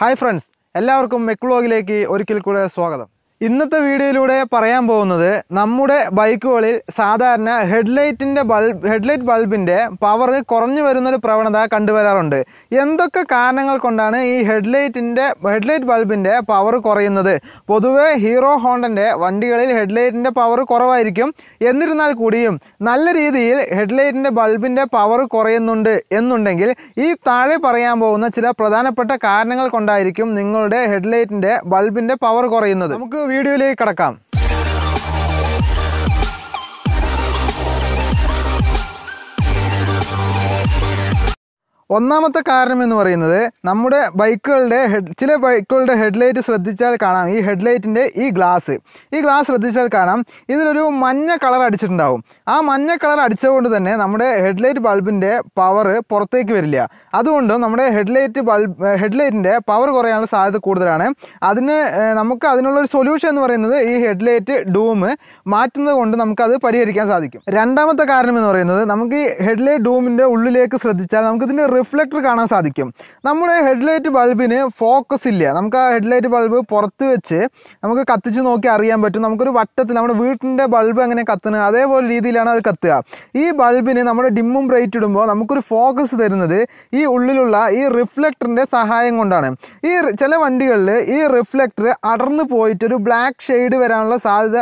hi friends എല്ലാവർക്കും മെക്ലോഗിലേക്ക് ഒരിക്കൽ കൂടെ സ്വാഗതം ഇന്നത്തെ വീഡിയോയിലൂടെ പറയാൻ പോകുന്നത് നമ്മുടെ ബൈക്കുകളിൽ സാധാരണ ഹെഡ്ലൈറ്റിൻ്റെ ബൾബ് ഹെഡ്ലൈറ്റ് ബൾബിൻ്റെ പവർ കുറഞ്ഞു വരുന്നൊരു പ്രവണത കണ്ടുവരാറുണ്ട് എന്തൊക്കെ കാരണങ്ങൾ കൊണ്ടാണ് ഈ ഹെഡ്ലൈറ്റിൻ്റെ ഹെഡ്ലൈറ്റ് ബൾബിൻ്റെ പവർ കുറയുന്നത് പൊതുവെ ഹീറോ ഹോണ്ടൻ്റെ വണ്ടികളിൽ ഹെഡ്ലൈറ്റിൻ്റെ പവർ കുറവായിരിക്കും എന്നിരുന്നാൽ കൂടിയും നല്ല രീതിയിൽ ഹെഡ്ലൈറ്റിൻ്റെ ബൾബിൻ്റെ പവർ കുറയുന്നുണ്ട് എന്നുണ്ടെങ്കിൽ ഈ താഴെ പറയാൻ പോകുന്ന ചില പ്രധാനപ്പെട്ട കാരണങ്ങൾ കൊണ്ടായിരിക്കും നിങ്ങളുടെ ഹെഡ്ലൈറ്റിൻ്റെ ബൾബിൻ്റെ പവർ കുറയുന്നത് നമുക്ക് വീഡിയോയിലേക്ക് കടക്കാം ഒന്നാമത്തെ കാരണം എന്ന് പറയുന്നത് നമ്മുടെ ബൈക്കുകളുടെ ഹെഡ് ചില ബൈക്കുകളുടെ ഹെഡ്ലൈറ്റ് ശ്രദ്ധിച്ചാൽ കാണാം ഈ ഹെഡ്ലൈറ്റിൻ്റെ ഈ ഗ്ലാസ് ഈ ഗ്ലാസ് ശ്രദ്ധിച്ചാൽ കാണാം ഇതിലൊരു മഞ്ഞ കളർ അടിച്ചിട്ടുണ്ടാവും ആ മഞ്ഞ കളർ അടിച്ചതുകൊണ്ട് തന്നെ നമ്മുടെ ഹെഡ്ലൈറ്റ് ബൾബിൻ്റെ പവർ പുറത്തേക്ക് വരില്ല അതുകൊണ്ട് നമ്മുടെ ഹെഡ്ലൈറ്റ് ബൾബ് ഹെഡ്ലൈറ്റിൻ്റെ പവർ കുറയാനുള്ള സാധ്യത കൂടുതലാണ് അതിന് നമുക്ക് അതിനുള്ളൊരു സൊല്യൂഷൻ എന്ന് പറയുന്നത് ഈ ഹെഡ്ലൈറ്റ് ഡൂം മാറ്റുന്നത് കൊണ്ട് നമുക്കത് പരിഹരിക്കാൻ സാധിക്കും രണ്ടാമത്തെ കാരണം എന്ന് പറയുന്നത് നമുക്ക് ഈ ഹെഡ്ലൈറ്റ് ഡൂമിൻ്റെ ഉള്ളിലേക്ക് ശ്രദ്ധിച്ചാൽ നമുക്കിതിൻ്റെ റിഫ്ലക്ടർ കാണാൻ സാധിക്കും നമ്മുടെ ഹെഡ്ലൈറ്റ് ബൾബിന് ഫോക്കസ് ഇല്ല നമുക്ക് ആ ഹെഡ്ലൈറ്റ് ബൾബ് പുറത്ത് വെച്ച് നമുക്ക് കത്തിച്ച് നോക്കി അറിയാൻ പറ്റും നമുക്കൊരു വട്ടത്തിൽ നമ്മുടെ വീട്ടിൻ്റെ ബൾബ് എങ്ങനെ കത്തുന്നത് അതേപോലെ രീതിയിലാണ് അത് കത്തുക ഈ ബൾബിന് നമ്മുടെ ഡിമ്മും ബ്രൈറ്റ് ഇടുമ്പോൾ നമുക്കൊരു ഫോക്കസ് തരുന്നത് ഈ ഉള്ളിലുള്ള ഈ റിഫ്ലക്ടറിൻ്റെ സഹായം കൊണ്ടാണ് ഈ ചില വണ്ടികളിൽ ഈ റിഫ്ലക്ടർ അടർന്നു പോയിട്ടൊരു ബ്ലാക്ക് ഷെയ്ഡ് വരാനുള്ള സാധ്യത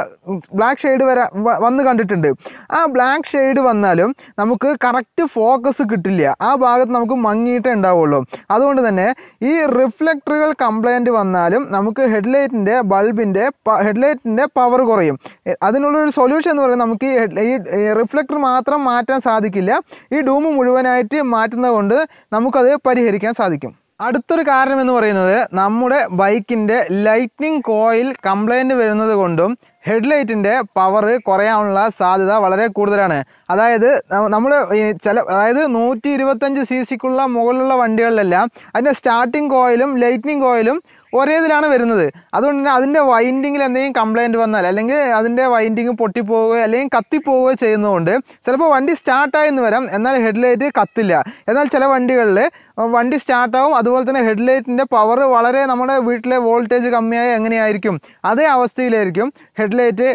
ബ്ലാക്ക് ഷെയ്ഡ് വരാ വന്ന് കണ്ടിട്ടുണ്ട് ആ ബ്ലാക്ക് ഷെയ്ഡ് വന്നാലും നമുക്ക് കറക്റ്റ് ഫോക്കസ് കിട്ടില്ല ആ ഭാഗത്ത് നമുക്ക് നമുക്ക് മങ്ങിയിട്ടേ ഉണ്ടാവുള്ളൂ അതുകൊണ്ട് തന്നെ ഈ റിഫ്ലക്ടറുകൾ കംപ്ലൈൻറ്റ് വന്നാലും നമുക്ക് ഹെഡ്ലൈറ്റിൻ്റെ ബൾബിൻ്റെ ഹെഡ്ലൈറ്റിൻ്റെ പവർ കുറയും അതിനുള്ളൊരു സൊല്യൂഷൻ എന്ന് പറയുന്നത് നമുക്ക് ഈ റിഫ്ലക്ടർ മാത്രം മാറ്റാൻ സാധിക്കില്ല ഈ ഡൂം മുഴുവനായിട്ട് മാറ്റുന്നത് കൊണ്ട് നമുക്കത് പരിഹരിക്കാൻ സാധിക്കും അടുത്തൊരു കാരണം എന്ന് പറയുന്നത് നമ്മുടെ ബൈക്കിൻ്റെ ലൈറ്റ്നിങ് കോയിൽ കംപ്ലൈൻറ്റ് വരുന്നത് കൊണ്ടും ഹെഡ്ലൈറ്റിൻ്റെ പവർ കുറയാനുള്ള സാധ്യത വളരെ കൂടുതലാണ് അതായത് നമ്മൾ ചില അതായത് നൂറ്റി ഇരുപത്തഞ്ച് സി സിക്കുള്ള മുകളിലുള്ള വണ്ടികളിലെല്ലാം അതിൻ്റെ സ്റ്റാർട്ടിങ് കോയിലും ലൈറ്റ്നിങ് കോയിലും ഒരേ ഇതിലാണ് വരുന്നത് അതുകൊണ്ട് തന്നെ അതിൻ്റെ വൈൻഡിങ്ങിൽ എന്തെങ്കിലും കംപ്ലയിൻറ്റ് വന്നാൽ അല്ലെങ്കിൽ അതിൻ്റെ വൈൻഡിങ് പൊട്ടിപ്പോവുകയോ അല്ലെങ്കിൽ കത്തിപ്പോവുകയോ ചെയ്യുന്നതുകൊണ്ട് ചിലപ്പോൾ വണ്ടി സ്റ്റാർട്ടായെന്ന് വരാം എന്നാൽ ഹെഡ്ലൈറ്റ് കത്തില്ല എന്നാൽ ചില വണ്ടികളിൽ വണ്ടി സ്റ്റാർട്ടാവും അതുപോലെ തന്നെ ഹെഡ്ലൈറ്റിൻ്റെ പവർ വളരെ നമ്മുടെ വീട്ടിലെ വോൾട്ടേജ് കമ്മിയായി എങ്ങനെയായിരിക്കും അതേ അവസ്ഥയിലായിരിക്കും ഹെഡ്ലൈറ്റ്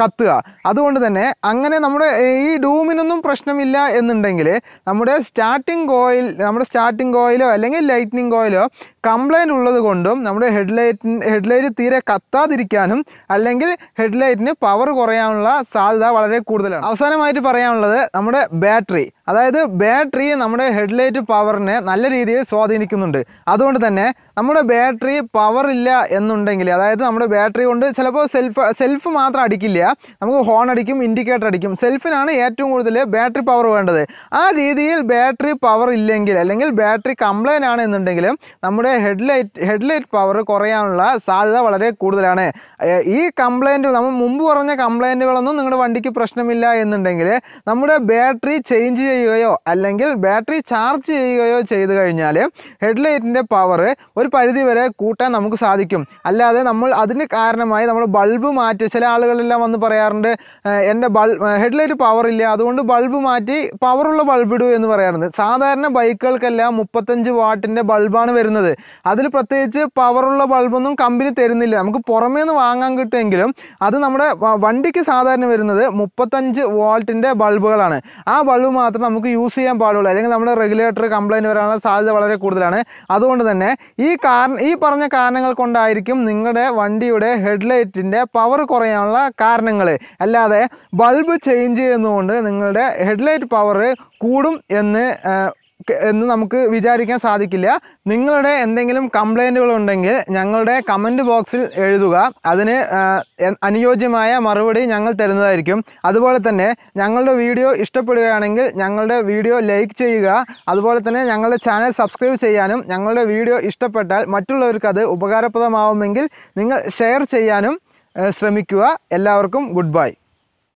കത്തുക അതുകൊണ്ട് തന്നെ അങ്ങനെ നമ്മുടെ ഈ ഡൂമിനൊന്നും പ്രശ്നമില്ല എന്നുണ്ടെങ്കിൽ നമ്മുടെ സ്റ്റാർട്ടിംഗ് കോയിൽ നമ്മുടെ സ്റ്റാർട്ടിംഗ് കോയിലോ അല്ലെങ്കിൽ ലൈറ്റ്നിങ് കോയിലോ കംപ്ലൈൻറ്റ് ഉള്ളത് കൊണ്ടും നമ്മുടെ ഹെഡ്ലൈറ്റ് ഹെഡ്ലൈറ്റ് തീരെ കത്താതിരിക്കാനും അല്ലെങ്കിൽ ഹെഡ്ലൈറ്റിന് പവർ കുറയാനുള്ള സാധ്യത വളരെ കൂടുതലാണ് അവസാനമായിട്ട് പറയാനുള്ളത് നമ്മുടെ ബാറ്ററി അതായത് ബാറ്ററി നമ്മുടെ ഹെഡ്ലൈറ്റ് പവറിനെ നല്ല രീതിയിൽ സ്വാധീനിക്കുന്നുണ്ട് അതുകൊണ്ട് തന്നെ നമ്മുടെ ബാറ്ററി പവർ ഇല്ല എന്നുണ്ടെങ്കിൽ അതായത് നമ്മുടെ ബാറ്ററി കൊണ്ട് ചിലപ്പോൾ സെൽഫ് സെൽഫ് മാത്രം അടിക്കില്ല നമുക്ക് ഹോൺ അടിക്കും ഇൻഡിക്കേറ്റർ അടിക്കും സെൽഫിനാണ് ഏറ്റവും കൂടുതൽ ബാറ്ററി പവർ വേണ്ടത് ആ രീതിയിൽ ബാറ്ററി പവർ ഇല്ലെങ്കിൽ അല്ലെങ്കിൽ ബാറ്ററി കംപ്ലൈൻ്റ് ആണ് എന്നുണ്ടെങ്കിലും നമ്മുടെ ഹെഡ്ലൈറ്റ് ഹെഡ്ലൈറ്റ് പവർ കുറയാനുള്ള സാധ്യത വളരെ കൂടുതലാണ് ഈ കംപ്ലൈൻറ്റുകൾ നമ്മൾ മുമ്പ് പറഞ്ഞ കംപ്ലൈൻറ്റുകളൊന്നും നിങ്ങളുടെ വണ്ടിക്ക് പ്രശ്നമില്ല എന്നുണ്ടെങ്കിൽ നമ്മുടെ ബാറ്ററി ചേഞ്ച് ചെയ്യുക ചെയ്യുകയോ അല്ലെങ്കിൽ ബാറ്ററി ചാർജ് ചെയ്യുകയോ ചെയ്തു കഴിഞ്ഞാൽ ഹെഡ്ലൈറ്റിൻ്റെ പവർ ഒരു പരിധി വരെ കൂട്ടാൻ നമുക്ക് സാധിക്കും അല്ലാതെ നമ്മൾ അതിന് കാരണമായി നമ്മൾ ബൾബ് മാറ്റി ചില ആളുകളെല്ലാം വന്ന് പറയാറുണ്ട് എൻ്റെ ബൾ ഹെഡ്ലൈറ്റ് പവർ ഇല്ല അതുകൊണ്ട് ബൾബ് മാറ്റി പവറുള്ള ബൾബ് ഇടൂ എന്ന് പറയാറുണ്ട് സാധാരണ ബൈക്കുകൾക്കെല്ലാം മുപ്പത്തഞ്ച് വാട്ടിൻ്റെ ബൾബാണ് വരുന്നത് അതിൽ പ്രത്യേകിച്ച് പവറുള്ള ബൾബൊന്നും കമ്പനി തരുന്നില്ല നമുക്ക് പുറമേ നിന്ന് വാങ്ങാൻ കിട്ടുമെങ്കിലും അത് നമ്മുടെ വണ്ടിക്ക് സാധാരണ വരുന്നത് മുപ്പത്തഞ്ച് വോൾട്ടിൻ്റെ ബൾബുകളാണ് ആ ബൾബ് മാത്രം നമുക്ക് യൂസ് ചെയ്യാൻ പാടുള്ളൂ അല്ലെങ്കിൽ നമ്മുടെ റെഗുലേറ്റർ കംപ്ലൈൻറ്റ് വരാനുള്ള സാധ്യത വളരെ കൂടുതലാണ് അതുകൊണ്ട് തന്നെ ഈ കാരണം ഈ പറഞ്ഞ കാരണങ്ങൾ കൊണ്ടായിരിക്കും നിങ്ങളുടെ വണ്ടിയുടെ ഹെഡ്ലൈറ്റിൻ്റെ പവർ കുറയാനുള്ള കാരണങ്ങൾ അല്ലാതെ ബൾബ് ചേഞ്ച് ചെയ്യുന്നതുകൊണ്ട് നിങ്ങളുടെ ഹെഡ്ലൈറ്റ് പവർ കൂടും എന്ന് എന്ന് നമുക്ക് വിചാരിക്കാൻ സാധിക്കില്ല നിങ്ങളുടെ എന്തെങ്കിലും കംപ്ലൈൻറ്റുകൾ ഉണ്ടെങ്കിൽ ഞങ്ങളുടെ കമൻറ്റ് ബോക്സിൽ എഴുതുക അതിന് അനുയോജ്യമായ മറുപടി ഞങ്ങൾ തരുന്നതായിരിക്കും അതുപോലെ തന്നെ ഞങ്ങളുടെ വീഡിയോ ഇഷ്ടപ്പെടുകയാണെങ്കിൽ ഞങ്ങളുടെ വീഡിയോ ലൈക്ക് ചെയ്യുക അതുപോലെ തന്നെ ഞങ്ങളുടെ ചാനൽ സബ്സ്ക്രൈബ് ചെയ്യാനും ഞങ്ങളുടെ വീഡിയോ ഇഷ്ടപ്പെട്ടാൽ മറ്റുള്ളവർക്ക് അത് ഉപകാരപ്രദമാവുമെങ്കിൽ നിങ്ങൾ ഷെയർ ചെയ്യാനും ശ്രമിക്കുക എല്ലാവർക്കും ഗുഡ് ബൈ